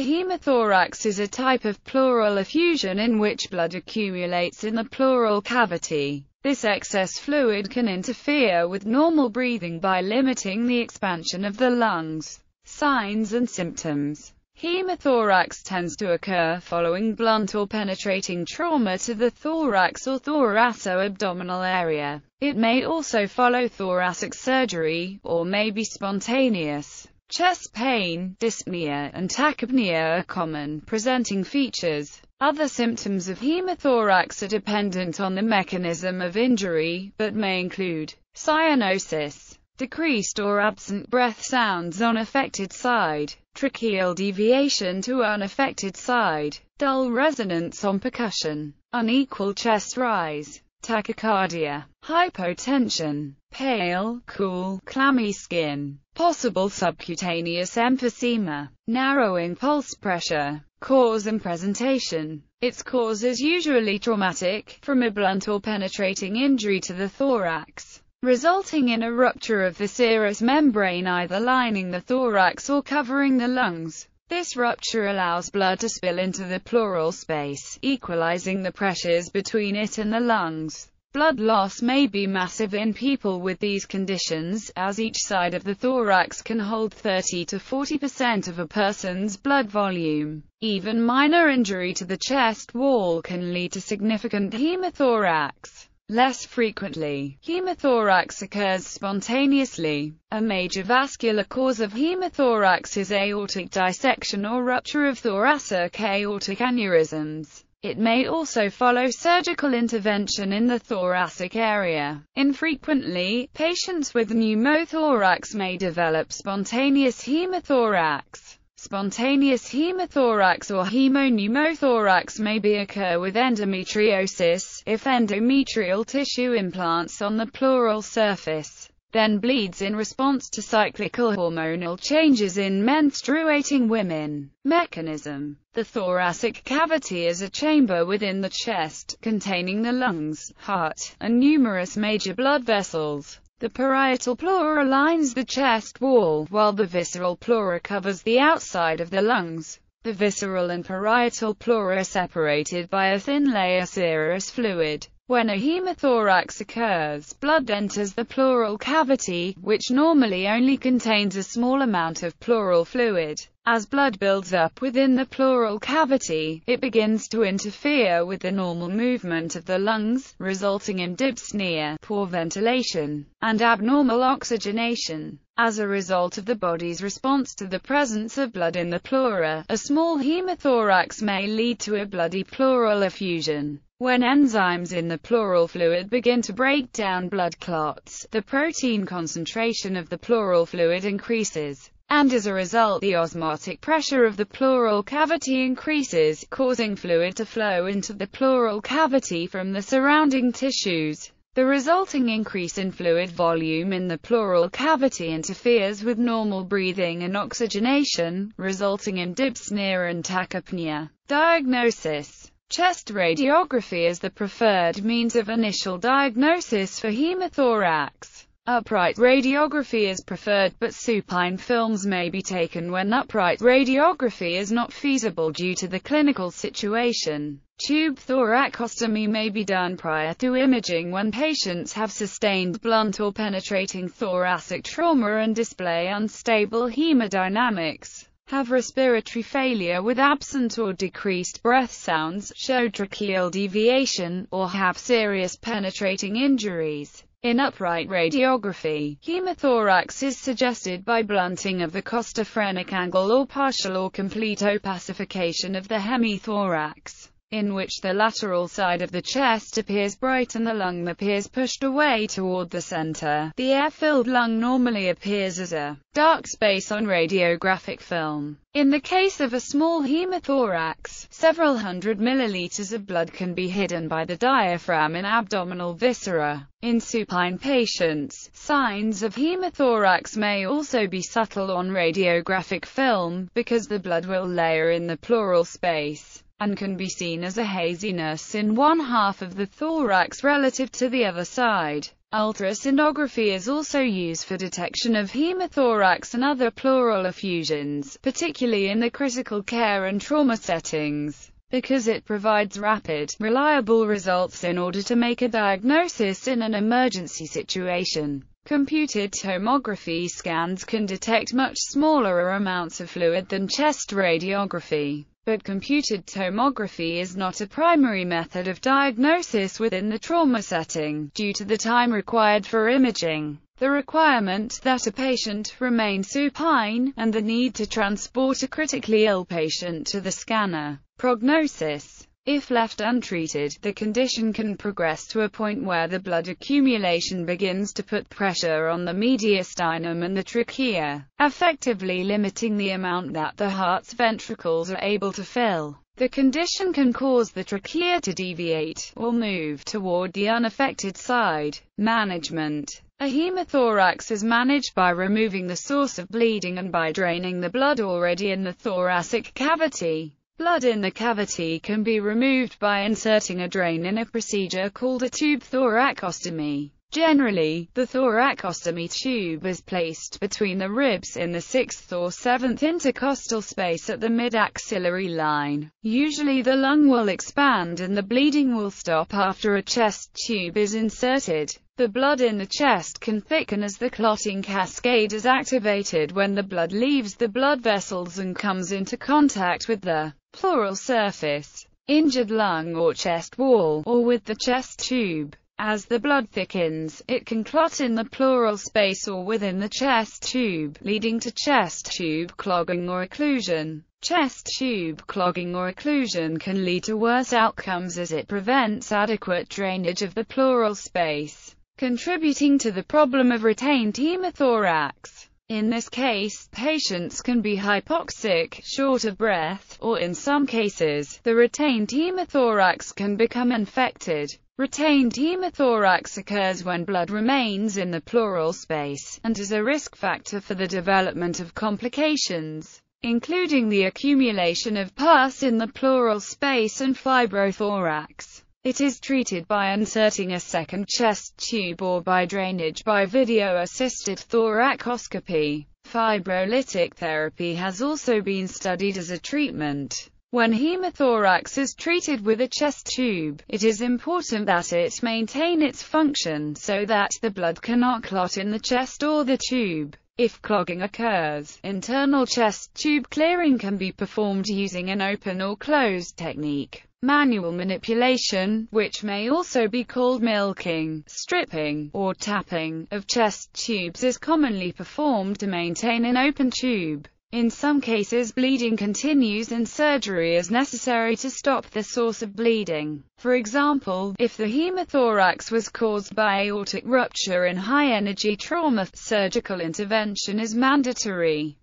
A hemithorax is a type of pleural effusion in which blood accumulates in the pleural cavity. This excess fluid can interfere with normal breathing by limiting the expansion of the lungs. Signs and symptoms Hemithorax tends to occur following blunt or penetrating trauma to the thorax or thoracoabdominal area. It may also follow thoracic surgery, or may be spontaneous. Chest pain, dyspnea, and tachypnea are common presenting features. Other symptoms of hemithorax are dependent on the mechanism of injury, but may include cyanosis, decreased or absent breath sounds on affected side, tracheal deviation to unaffected side, dull resonance on percussion, unequal chest rise, tachycardia, hypotension, pale, cool, clammy skin, possible subcutaneous emphysema, narrowing pulse pressure, cause and presentation. Its cause is usually traumatic, from a blunt or penetrating injury to the thorax, resulting in a rupture of the serous membrane either lining the thorax or covering the lungs. This rupture allows blood to spill into the pleural space, equalizing the pressures between it and the lungs. Blood loss may be massive in people with these conditions, as each side of the thorax can hold 30 to 40% of a person's blood volume. Even minor injury to the chest wall can lead to significant hemothorax. Less frequently, hemothorax occurs spontaneously. A major vascular cause of hemothorax is aortic dissection or rupture of thoracic aortic aneurysms. It may also follow surgical intervention in the thoracic area. Infrequently, patients with pneumothorax may develop spontaneous hemothorax. Spontaneous hemothorax or hemopneumothorax may be occur with endometriosis, if endometrial tissue implants on the pleural surface then bleeds in response to cyclical hormonal changes in menstruating women. Mechanism The thoracic cavity is a chamber within the chest, containing the lungs, heart, and numerous major blood vessels. The parietal pleura lines the chest wall, while the visceral pleura covers the outside of the lungs. The visceral and parietal pleura are separated by a thin layer serous fluid. When a hemithorax occurs, blood enters the pleural cavity, which normally only contains a small amount of pleural fluid. As blood builds up within the pleural cavity, it begins to interfere with the normal movement of the lungs, resulting in dyspnea, poor ventilation, and abnormal oxygenation. As a result of the body's response to the presence of blood in the pleura, a small hemithorax may lead to a bloody pleural effusion. When enzymes in the pleural fluid begin to break down blood clots, the protein concentration of the pleural fluid increases, and as a result the osmotic pressure of the pleural cavity increases, causing fluid to flow into the pleural cavity from the surrounding tissues. The resulting increase in fluid volume in the pleural cavity interferes with normal breathing and oxygenation, resulting in dyspnea and tachypnea. Diagnosis Chest radiography is the preferred means of initial diagnosis for hemothorax. Upright radiography is preferred, but supine films may be taken when upright radiography is not feasible due to the clinical situation. Tube thoracostomy may be done prior to imaging when patients have sustained blunt or penetrating thoracic trauma and display unstable hemodynamics have respiratory failure with absent or decreased breath sounds, show tracheal deviation, or have serious penetrating injuries. In upright radiography, hemothorax is suggested by blunting of the costophrenic angle or partial or complete opacification of the hemithorax in which the lateral side of the chest appears bright and the lung appears pushed away toward the center. The air-filled lung normally appears as a dark space on radiographic film. In the case of a small hemithorax, several hundred milliliters of blood can be hidden by the diaphragm in abdominal viscera. In supine patients, signs of hemithorax may also be subtle on radiographic film, because the blood will layer in the pleural space and can be seen as a haziness in one half of the thorax relative to the other side. Ultrasonography is also used for detection of hemithorax and other pleural effusions, particularly in the critical care and trauma settings, because it provides rapid, reliable results in order to make a diagnosis in an emergency situation. Computed tomography scans can detect much smaller amounts of fluid than chest radiography. But computed tomography is not a primary method of diagnosis within the trauma setting, due to the time required for imaging, the requirement that a patient remain supine, and the need to transport a critically ill patient to the scanner. Prognosis if left untreated, the condition can progress to a point where the blood accumulation begins to put pressure on the mediastinum and the trachea, effectively limiting the amount that the heart's ventricles are able to fill. The condition can cause the trachea to deviate, or move toward the unaffected side. Management A hemithorax is managed by removing the source of bleeding and by draining the blood already in the thoracic cavity. Blood in the cavity can be removed by inserting a drain in a procedure called a tube thoracostomy. Generally, the thoracostomy tube is placed between the ribs in the sixth or seventh intercostal space at the mid-axillary line. Usually the lung will expand and the bleeding will stop after a chest tube is inserted. The blood in the chest can thicken as the clotting cascade is activated when the blood leaves the blood vessels and comes into contact with the pleural surface, injured lung or chest wall, or with the chest tube. As the blood thickens, it can clot in the pleural space or within the chest tube, leading to chest tube clogging or occlusion. Chest tube clogging or occlusion can lead to worse outcomes as it prevents adequate drainage of the pleural space, contributing to the problem of retained hemothorax. In this case, patients can be hypoxic, short of breath, or in some cases, the retained hemithorax can become infected. Retained hemithorax occurs when blood remains in the pleural space, and is a risk factor for the development of complications, including the accumulation of pus in the pleural space and fibrothorax. It is treated by inserting a second chest tube or by drainage by video-assisted thoracoscopy. Fibrolytic therapy has also been studied as a treatment. When hemithorax is treated with a chest tube, it is important that it maintain its function so that the blood cannot clot in the chest or the tube. If clogging occurs, internal chest tube clearing can be performed using an open or closed technique. Manual manipulation, which may also be called milking, stripping, or tapping, of chest tubes is commonly performed to maintain an open tube. In some cases bleeding continues and surgery is necessary to stop the source of bleeding. For example, if the hemithorax was caused by aortic rupture in high-energy trauma, surgical intervention is mandatory.